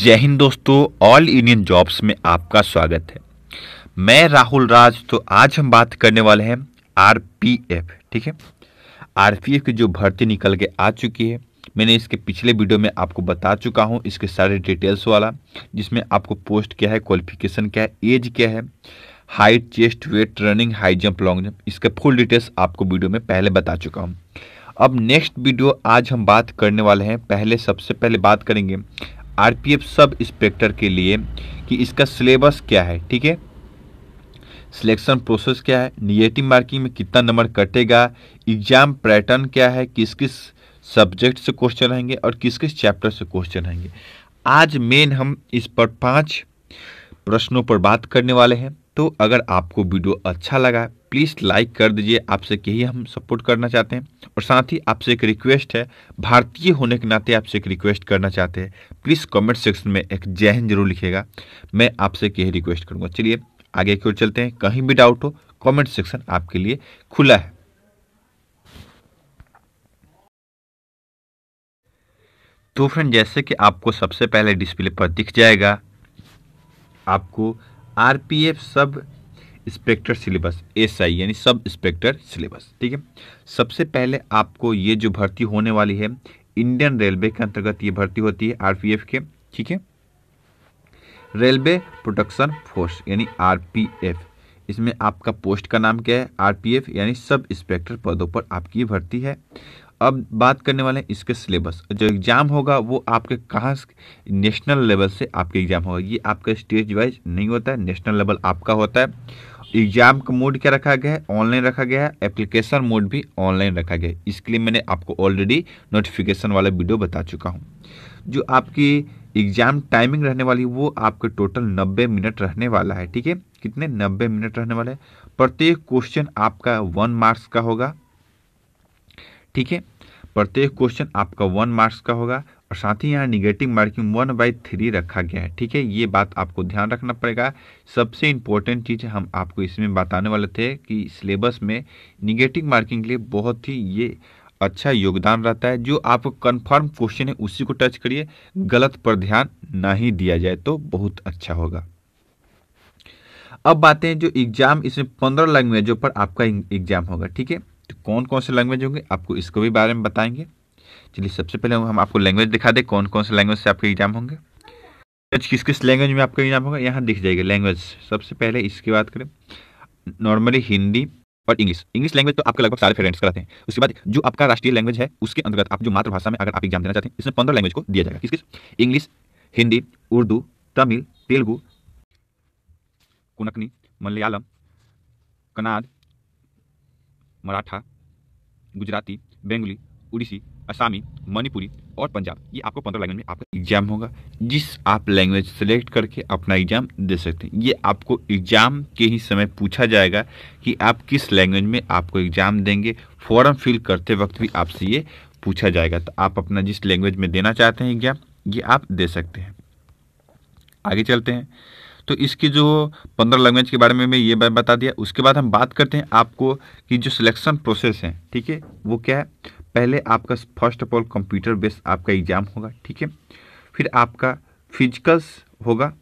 जय हिंद दोस्तों all Indian jobs में आपका स्वागत है मैं राहुल राज तो आज हम बात करने वाले हैं आरपीएफ ठीक है आरपीएफ की जो भर्ती निकल के आ चुकी है मैंने इसके पिछले वीडियो में आपको बता चुका हूं इसके सारे डिटेल्स वाला जिसमें आपको पोस्ट क्या है क्वालिफिकेशन क्या है एज क्या है height chest weight running high jump long jump इसके फुल डिटेल्स आपको वीडियो में पहले बता चुका हूँ अब नेक्स्ट वीडियो आज हम बात करने वाले हैं पहले सबसे पहले बात करेंगे आरपीएफ सब इंस्पेक्टर के लिए कि इसका सिलेबस क्या है ठीक है सिलेक्शन प्रोसेस क्या है निगेटिव मार्किंग में कितना नंबर कटेगा एग्जाम पैटर्न क्या है किस किस सब्जेक्ट से क्वेश्चन आएंगे और किस किस चैप्टर से क्वेश्चन आएंगे आज मेन हम इस पर पांच प्रश्नों पर बात करने वाले हैं तो अगर आपको वीडियो अच्छा लगा प्लीज़ लाइक कर दीजिए आपसे यही हम सपोर्ट करना चाहते हैं और साथ ही आपसे एक रिक्वेस्ट है भारतीय होने के नाते आपसे एक रिक्वेस्ट करना चाहते हैं प्लीज़ कमेंट सेक्शन में एक जय हिंद जरूर लिखेगा मैं आपसे यही रिक्वेस्ट करूँगा चलिए आगे की ओर चलते हैं कहीं भी डाउट हो कमेंट सेक्शन आपके लिए खुला है तो फ्रेंड जैसे कि आपको सबसे पहले डिस्प्ले पर दिख जाएगा आपको आर सब स्पेक्टर सिलेबस एस आई यानी सब स्पेक्टर सिलेबस ठीक है सबसे पहले आपको ये जो भर्ती होने वाली है इंडियन रेलवे के अंतर्गत ये भर्ती होती है आरपीएफ के ठीक है रेलवे प्रोटेक्शन फोर्स यानी आरपीएफ इसमें आपका पोस्ट का नाम क्या है आरपीएफ यानी सब इंस्पेक्टर पदों पर आपकी भर्ती है अब बात करने वाले हैं इसके सिलेबस जो एग्ज़ाम होगा वो आपके कहाँ नेशनल लेवल से आपके एग्ज़ाम होगा ये आपका स्टेज वाइज नहीं होता है नेशनल लेवल आपका होता है एग्जाम का मोड क्या रखा गया है ऑनलाइन रखा गया है एप्लीकेशन मोड भी ऑनलाइन रखा गया है इसके लिए मैंने आपको ऑलरेडी नोटिफिकेशन वाला वीडियो बता चुका हूँ जो आपकी एग्जाम टाइमिंग रहने वाली वो आपके टोटल 90 मिनट रहने वाला है ठीक है कितने 90 मिनट रहने वाला है प्रत्येक क्वेश्चन आपका वन मार्क्स का होगा ठीक है प्रत्येक क्वेश्चन आपका वन मार्क्स का होगा और साथ ही यहाँ negative marking one by three रखा गया है ठीक है ये बात आपको ध्यान रखना पड़ेगा सबसे इम्पोर्टेंट चीज़ हम आपको इसमें बताने वाले थे कि सिलेबस में निगेटिव मार्किंग के लिए बहुत ही ये अच्छा योगदान रहता है जो आपको कन्फर्म क्वेश्चन है उसी को टच करिए गलत पर ध्यान ना ही दिया जाए तो बहुत अच्छा होगा अब बातें हैं जो एग्जाम इसमें पंद्रह लैंग्वेजों पर आपका एग्जाम होगा ठीक है तो कौन कौन से लैंग्वेज होंगे आपको इसको भी बारे में बताएंगे चलिए सबसे पहले हम आपको लैंग्वेज दिखा दें कौन कौन से लैंग्वेज से आपके एग्जाम होंगे किस किस लैंग्वेज में आपका एग्जाम होगा यहाँ दिख जाएगा लैंग्वेज सबसे पहले इसकी बात करें नॉर्मली हिंदी और इंग्लिश इंग्लिश लैंग्वेज तो आपके लगभग सारे फ्रेंड्स कराते हैं उसके बाद जो आपका राष्ट्रीय लैंग्वेज है उसके अंतर्गत आप जो मातृभाषा में अगर आप एग्जाम देना चाहते हैं इसमें पंद्रह लैंग्वेज को दिया जाएगा किस किस इंग्लिश हिंदी उर्दू तमिल तेलुगु कुनकनी मलयालम कनाड मराठा गुजराती बेंगली उड़ीसी असामी मणिपुरी और पंजाब ये आपको पंद्रह लैंग्वेज में आपका एग्जाम होगा जिस आप लैंग्वेज सेलेक्ट करके अपना एग्जाम दे सकते हैं ये आपको एग्जाम के ही समय पूछा जाएगा कि आप किस लैंग्वेज में आपको एग्जाम देंगे फॉर्म फिल करते वक्त भी आपसे ये पूछा जाएगा तो आप अपना जिस लैंग्वेज में देना चाहते हैं एग्जाम ये आप दे सकते हैं आगे चलते हैं तो इसके जो पंद्रह लैंग्वेज के बारे में मैं ये बता दिया उसके बाद हम बात करते हैं आपको कि जो सिलेक्शन प्रोसेस है ठीक है वो क्या है पहले आपका first of all computer based आपका एग्ज़ाम होगा ठीक है फिर आपका फिजिकल्स होगा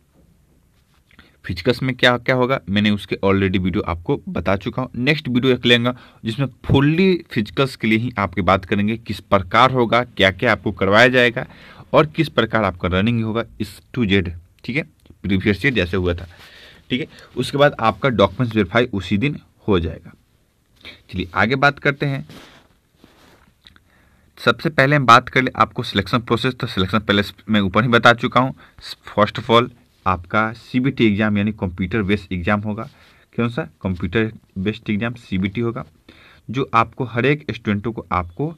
फिजिकल्स में क्या क्या होगा मैंने उसके ऑलरेडी वीडियो आपको बता चुका हूँ नेक्स्ट वीडियो एक लेंगे जिसमें फुल्ली फिजिकल्स के लिए ही आपके बात करेंगे किस प्रकार होगा क्या क्या आपको करवाया जाएगा और किस प्रकार आपका रनिंग होगा इस टू जेड ठीक है प्रीवियस ईयर जैसे हुआ था ठीक है उसके बाद आपका डॉक्यूमेंट्स वेरीफाई उसी दिन हो जाएगा चलिए आगे बात करते हैं सबसे पहले हम बात कर ले आपको सिलेक्शन प्रोसेस तो सिलेक्शन पहले मैं ऊपर ही बता चुका हूँ फर्स्ट ऑफ ऑल आपका सी एग्ज़ाम यानी कंप्यूटर बेस्ड एग्ज़ाम होगा कौन सा कंप्यूटर बेस्ड एग्ज़ाम सी होगा जो आपको हर एक स्टूडेंटों को आपको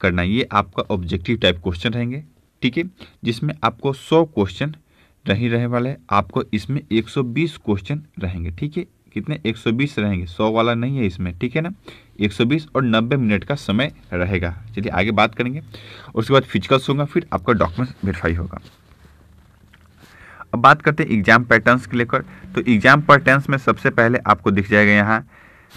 करना ये आपका ऑब्जेक्टिव टाइप क्वेश्चन रहेंगे ठीक है जिसमें आपको 100 क्वेश्चन नहीं रहे वाले आपको इसमें 120 क्वेश्चन रहेंगे ठीक है कितने 120 रहेंगे 100 वाला नहीं है इसमें ठीक है ना 120 और 90 मिनट का समय रहेगा चलिए आगे बात करेंगे उसके बाद फिजिकल्स होगा फिर आपका डॉक्यूमेंट वेरीफाई होगा अब बात करते हैं एग्जाम पैटर्न्स के लेकर तो एग्जाम पैटर्न्स में सबसे पहले आपको दिख जाएगा यहाँ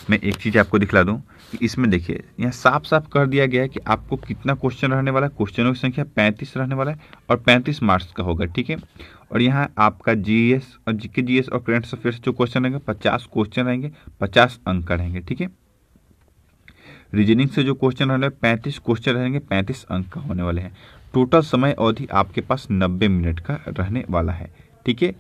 मैं एक चीज़ आपको दिखला दूँ कि इसमें देखिए यहाँ साफ साफ कर दिया गया है कि आपको कितना क्वेश्चन रहने वाला है क्वेश्चनों की संख्या 35 रहने वाला है और 35 मार्क्स का होगा ठीक है और यहाँ आपका जीएस और जीके जीएस और करेंट अफेयर जो क्वेश्चन रहेंगे पचास क्वेश्चन रहेंगे पचास अंक रहेंगे ठीक है रीजनिंग से जो क्वेश्चन रहने पैंतीस क्वेश्चन रहेंगे पैंतीस अंक का होने वाले हैं टोटल समय अवधि आपके पास नब्बे मिनट का रहने वाला है ठीक है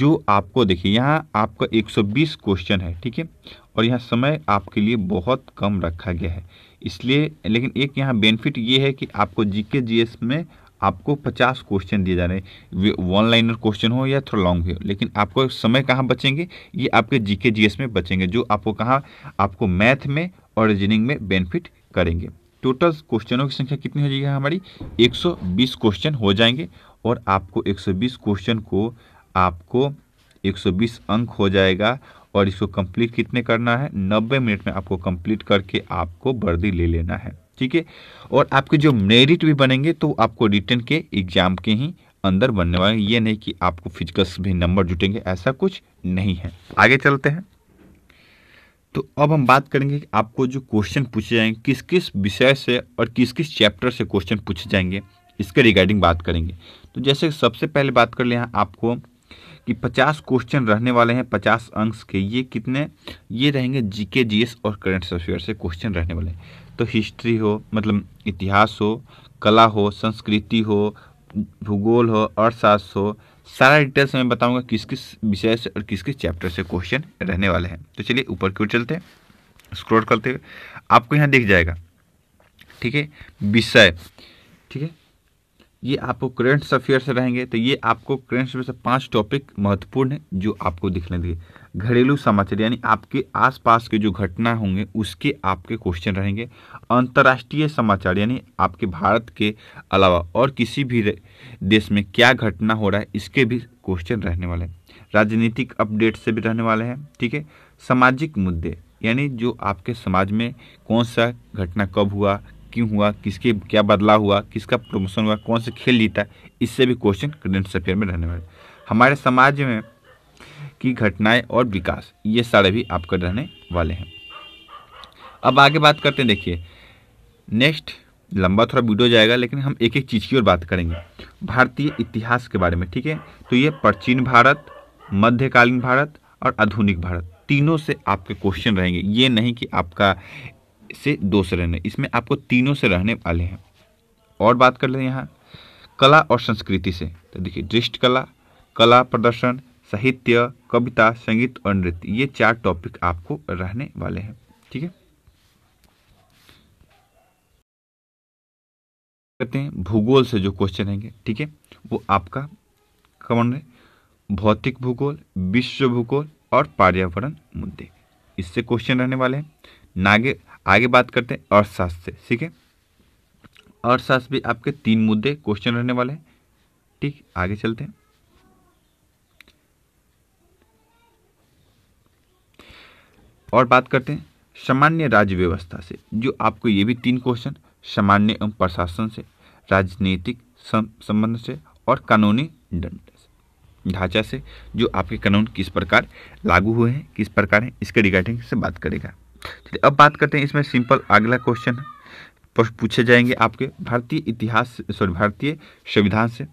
जो आपको देखिए यहाँ आपका 120 क्वेश्चन है ठीक है और यहाँ समय आपके लिए बहुत कम रखा गया है इसलिए लेकिन एक यहाँ बेनिफिट ये है कि आपको जीके जीएस में आपको पचास क्वेश्चन दिए जा रहे हैं वन लाइनर क्वेश्चन हो या थोड़ा लॉन्ग हो लेकिन आपको समय कहाँ बचेंगे ये आपके जीके जीएस में बचेंगे जो आपको कहाँ आपको मैथ में और रीजनिंग में बेनिफिट करेंगे टोटल क्वेश्चनों की संख्या कितनी हो जाएगी हमारी 120 क्वेश्चन हो जाएंगे और आपको 120 क्वेश्चन को आपको 120 अंक हो जाएगा और इसको कंप्लीट कितने करना है 90 मिनट में आपको कंप्लीट करके आपको वर्दी ले लेना है ठीक है और आपके जो मेरिट भी बनेंगे तो आपको रिटर्न के एग्जाम के ही अंदर बनने वाले ये नहीं कि आपको फिजिकल्स भी नंबर जुटेंगे ऐसा कुछ नहीं है आगे चलते हैं तो अब हम बात करेंगे कि आपको जो क्वेश्चन पूछे जाएंगे किस किस विषय से और किस किस चैप्टर से क्वेश्चन पूछे जाएंगे इसके रिगार्डिंग बात करेंगे तो जैसे सबसे पहले बात कर लें आपको कि 50 क्वेश्चन रहने वाले हैं 50 अंक के ये कितने ये रहेंगे जीके जीएस और करंट अफेयर से क्वेश्चन रहने वाले हैं तो हिस्ट्री हो मतलब इतिहास हो कला हो संस्कृति हो भूगोल हो अर्थशास्त्र हो सारा डिटेल्स मैं बताऊंगा किस किस विषय से और किस किस चैप्टर से क्वेश्चन रहने वाले हैं तो चलिए ऊपर की ओर चलते हैं स्क्रोल करते हुए आपको यहाँ दिख जाएगा ठीक है विषय ठीक है ये आपको करेंट अफेयर से रहेंगे तो ये आपको करेंट्स अफेयर से पांच टॉपिक महत्वपूर्ण है जो आपको दिखने दिए घरेलू समाचार यानी आपके आसपास के जो घटना होंगे उसके आपके क्वेश्चन रहेंगे अंतर्राष्ट्रीय समाचार यानी आपके भारत के अलावा और किसी भी देश में क्या घटना हो रहा है इसके भी क्वेश्चन रहने वाले हैं राजनीतिक अपडेट से भी रहने वाले हैं ठीक है सामाजिक मुद्दे यानी जो आपके समाज में कौन सा घटना कब हुआ क्यों हुआ किसके क्या बदलाव हुआ किसका प्रमोशन हुआ कौन से खेल जीता इससे भी क्वेश्चन करंट अफेयर में रहने वाले हमारे समाज में की घटनाएं और विकास ये सारे भी आपका रहने वाले हैं अब आगे बात करते हैं देखिए नेक्स्ट लंबा थोड़ा वीडियो जाएगा लेकिन हम एक एक चीज़ की ओर बात करेंगे भारतीय इतिहास के बारे में ठीक है तो ये प्राचीन भारत मध्यकालीन भारत और आधुनिक भारत तीनों से आपके क्वेश्चन रहेंगे ये नहीं कि आपका से दो से रहने इसमें आपको तीनों से रहने वाले हैं और बात कर लें यहाँ कला और संस्कृति से तो देखिए दृष्ट कला कला प्रदर्शन साहित्य कविता संगीत और नृत्य ये चार टॉपिक आपको रहने वाले हैं ठीक है कहते हैं भूगोल से जो क्वेश्चन आएंगे ठीक है वो आपका कमन है भौतिक भूगोल विश्व भूगोल और पर्यावरण मुद्दे इससे क्वेश्चन रहने वाले हैं नागे आगे बात करते हैं अर्थशास्त्र से ठीक है अर्थशास्त्र भी आपके तीन मुद्दे क्वेश्चन रहने वाले हैं ठीक आगे चलते हैं और बात करते हैं सामान्य राज्य व्यवस्था से जो आपको ये भी तीन क्वेश्चन सामान्य एवं प्रशासन से राजनीतिक संबंध से और कानूनी दंड ढांचा से जो आपके कानून किस प्रकार लागू हुए हैं किस प्रकार हैं इसके रिगार्डिंग से बात करेगा चलिए अब बात करते हैं इसमें सिंपल अगला क्वेश्चन पूछे जाएंगे आपके भारतीय इतिहास सॉरी भारतीय संविधान से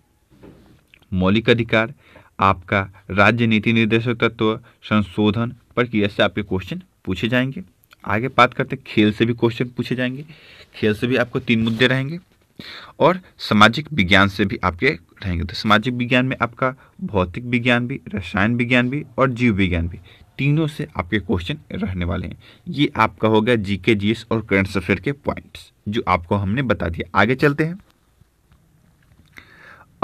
मौलिक अधिकार आपका राज्य नीति निर्देशक तत्व संशोधन प्रक्रिया से आपके क्वेश्चन पूछे जाएंगे आगे बात करते हैं खेल से भी क्वेश्चन पूछे जाएंगे खेल से भी आपको तीन मुद्दे रहेंगे और सामाजिक विज्ञान से भी आपके रहेंगे तो सामाजिक विज्ञान में आपका भौतिक विज्ञान भी रसायन विज्ञान भी और जीव विज्ञान भी तीनों से आपके क्वेश्चन रहने वाले हैं ये आपका होगा जीके जीएस और करंट अफेयर के पॉइंट्स जो आपको हमने बता दिया आगे चलते हैं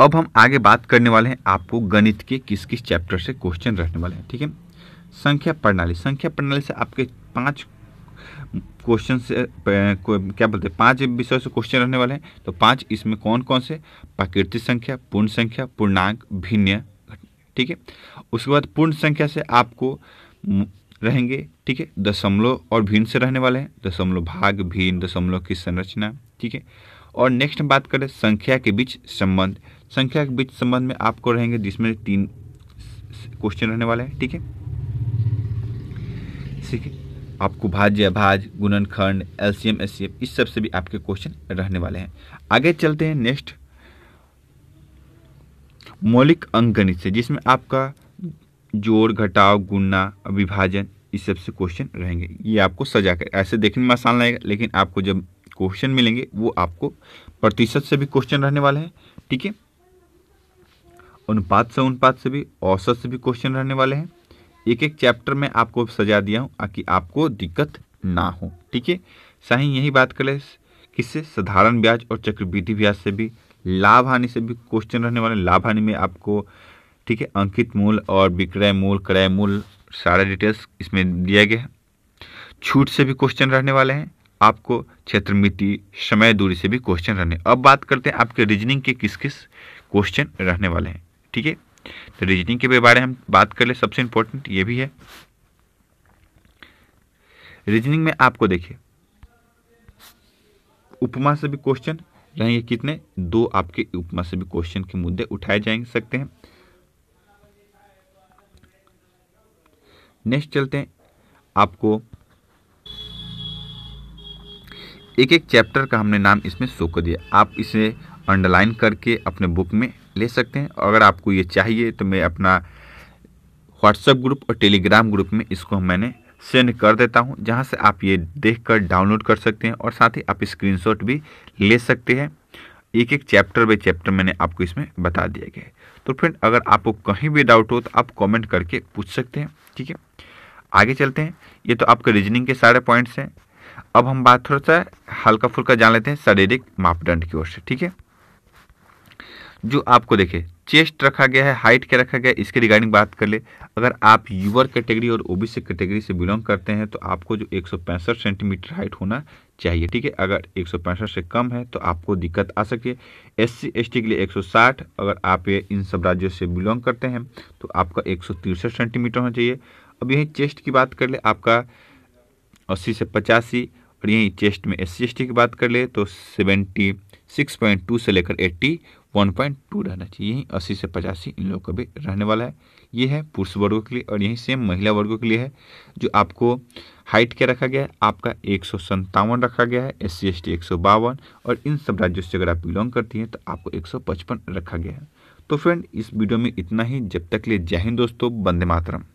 अब हम आगे बात करने वाले हैं आपको गणित के किस किस चैप्टर से क्वेश्चन रहने वाले हैं ठीक है संख्या प्रणाली संख्या प्रणाली से आपके पांच क्वेश्चन से क्या बोलते हैं पांच विषय से क्वेश्चन रहने वाले हैं तो पांच इसमें कौन कौन से प्राकृतिक संख्या पूर्ण संख्या पूर्णांक भिन्न ठीक है उसके बाद पूर्ण संख्या से आपको रहेंगे ठीक है दशमलव और भिन्न से रहने वाले हैं दशमलव भाग भिन्न दशमलव की संरचना ठीक है और नेक्स्ट बात करें संख्या के बीच संबंध संख्या के बीच संबंध में आपको रहेंगे जिसमें तीन क्वेश्चन रहने वाले हैं ठीक है ठीक है आपको भाज्य भाज गुणनखंड एलसीएम एससीएम इस सब से भी आपके क्वेश्चन रहने वाले हैं आगे चलते हैं नेक्स्ट मौलिक अंक गणित से जिसमें आपका जोड़ घटाव गुणा विभाजन इस सब से क्वेश्चन रहेंगे ये आपको सजा कर ऐसे देखने में आसान लगेगा लेकिन आपको जब क्वेश्चन मिलेंगे वो आपको प्रतिशत से भी क्वेश्चन रहने वाले हैं ठीक है अनुपात से अनुपात से भी औसत से भी क्वेश्चन रहने वाले हैं एक एक चैप्टर में आपको सजा दिया हूँ ताकि आपको दिक्कत ना हो ठीक है सही यही बात करें किससे साधारण ब्याज और चक्रवृद्धि ब्याज से भी लाभ हानि से भी क्वेश्चन रहने वाले लाभ हानि में आपको ठीक है अंकित मूल और विक्रय मूल क्रय मूल सारा डिटेल्स इसमें दिया गया है छूट से भी क्वेश्चन रहने वाले हैं आपको क्षेत्र मिति समय दूरी से भी क्वेश्चन रहने अब बात करते हैं आपके रीजनिंग के किस किस क्वेश्चन रहने वाले हैं ठीक है तो रीजनिंग के बारे में हम बात कर ले सबसे इम्पोर्टेंट ये भी है रीजनिंग में आपको देखिए उपमा से भी क्वेश्चन रहेंगे कितने दो आपके उपमा से भी क्वेश्चन के मुद्दे उठाए जा सकते हैं नेक्स्ट चलते हैं आपको एक एक चैप्टर का हमने नाम इसमें शो कर दिया आप इसे अंडरलाइन करके अपने बुक में ले सकते हैं अगर आपको ये चाहिए तो मैं अपना व्हाट्सएप ग्रुप और टेलीग्राम ग्रुप में इसको मैंने सेंड कर देता हूँ जहाँ से आप ये देखकर डाउनलोड कर सकते हैं और साथ ही आप स्क्रीनशॉट भी ले सकते हैं एक एक चैप्टर बाई चैप्टर मैंने आपको इसमें बता दिया गया है तो फ्रेंड अगर आपको कहीं भी डाउट हो तो आप कमेंट करके पूछ सकते हैं ठीक है आगे चलते हैं ये तो आपके रीजनिंग के सारे पॉइंट्स हैं अब हम बात थोड़ा सा हल्का फुल्का जान लेते हैं शारीरिक मापदंड की ओर से ठीक है जो आपको देखे चेस्ट रखा गया है हाइट क्या रखा गया है इसके रिगार्डिंग बात कर ले अगर आप यूवर कैटेगरी और ओबीसी कैटेगरी से बिलोंग करते हैं तो आपको जो एक सेंटीमीटर हाइट होना चाहिए ठीक है अगर एक से कम है तो आपको दिक्कत आ सकती है एस सी एस के लिए 160 अगर आप ये इन सब राज्यों से बिलोंग करते हैं तो आपका एक सेंटीमीटर होना चाहिए अब यहीं चेस्ट की बात कर ले आपका अस्सी से पचासी और यहीं चेस्ट में एस सी की बात कर ले तो सेवेंटी सिक्स पॉइंट टू से लेकर एट्टी वन पॉइंट टू रहना चाहिए यहीं अस्सी से पचासी इन लोगों का भी रहने वाला है ये है पुरुष वर्गों के लिए और यहीं सेम महिला वर्गों के लिए है जो आपको हाइट क्या रखा गया है आपका एक सौ संतावन रखा गया है एस सी एस टी एक सौ बावन और इन सब राज्यों से अगर आप बिलोंग करती हैं तो आपको एक सौ पचपन रखा गया है तो फ्रेंड इस वीडियो में इतना ही जब तक लिए जय हिंद दोस्तों बंदे मातरम